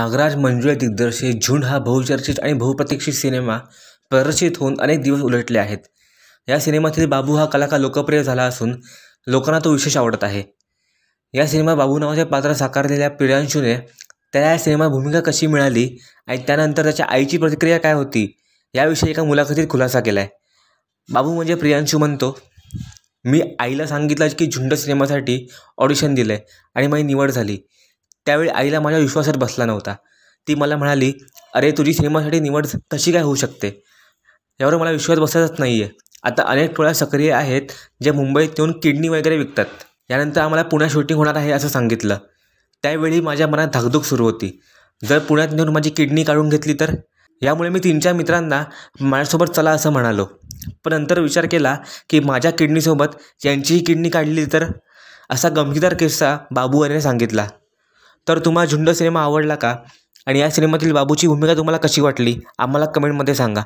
नागराज मंजुळे दिग्दर्शित झुंड हा बहुचर्चित आणि बहुप्रतीक्षित सिनेमा प्रदर्शित होऊन अनेक दिवस उलटले आहेत या सिनेमातील बाबू हा कलाकार लोकप्रिय झाला असून लोकांना तो विशेष आवडत आहे या सिनेमात बाबू नावाचे पात्र साकारलेल्या प्रियांशूने त्याला या सिनेमात भूमिका कशी मिळाली आणि त्यानंतर त्याच्या आईची प्रतिक्रिया काय होती याविषयी एका मुलाखतीत खुलासा केला आहे बाबू म्हणजे प्रियांशू म्हणतो मी आईला सांगितलं की झुंड सिनेमासाठी ऑडिशन दिलं आहे आणि माझी निवड झाली त्यावेळी आईला माझ्या विश्वासात बसला नव्हता ती मला म्हणाली अरे तुझी सिनेमासाठी निवड तशी काय होऊ शकते यावर मला विश्वास बसतच नाही आहे आता अनेक टोळ्या सक्रिय आहेत जे मुंबईत येऊन किडनी वगैरे विकतात यानंतर आम्हाला पुण्यात शूटिंग होणार आहे असं सांगितलं त्यावेळी माझ्या मनात धाकधूक सुरू होती जर पुण्यात नेऊन माझी किडनी काढून घेतली तर यामुळे मी तीन चार मित्रांना माझ्यासोबत चला असं म्हणालो पण नंतर विचार केला की माझ्या किडनीसोबत यांचीही किडनी काढली तर असा गमतीदार किस्सा बाबू याने सांगितला तर तुम्हाला झुंड सिनेमा आवडला का आणि या सिनेमातील बाबूची भूमिका तुम्हाला कशी वाटली आम्हाला कमेंटमध्ये सांगा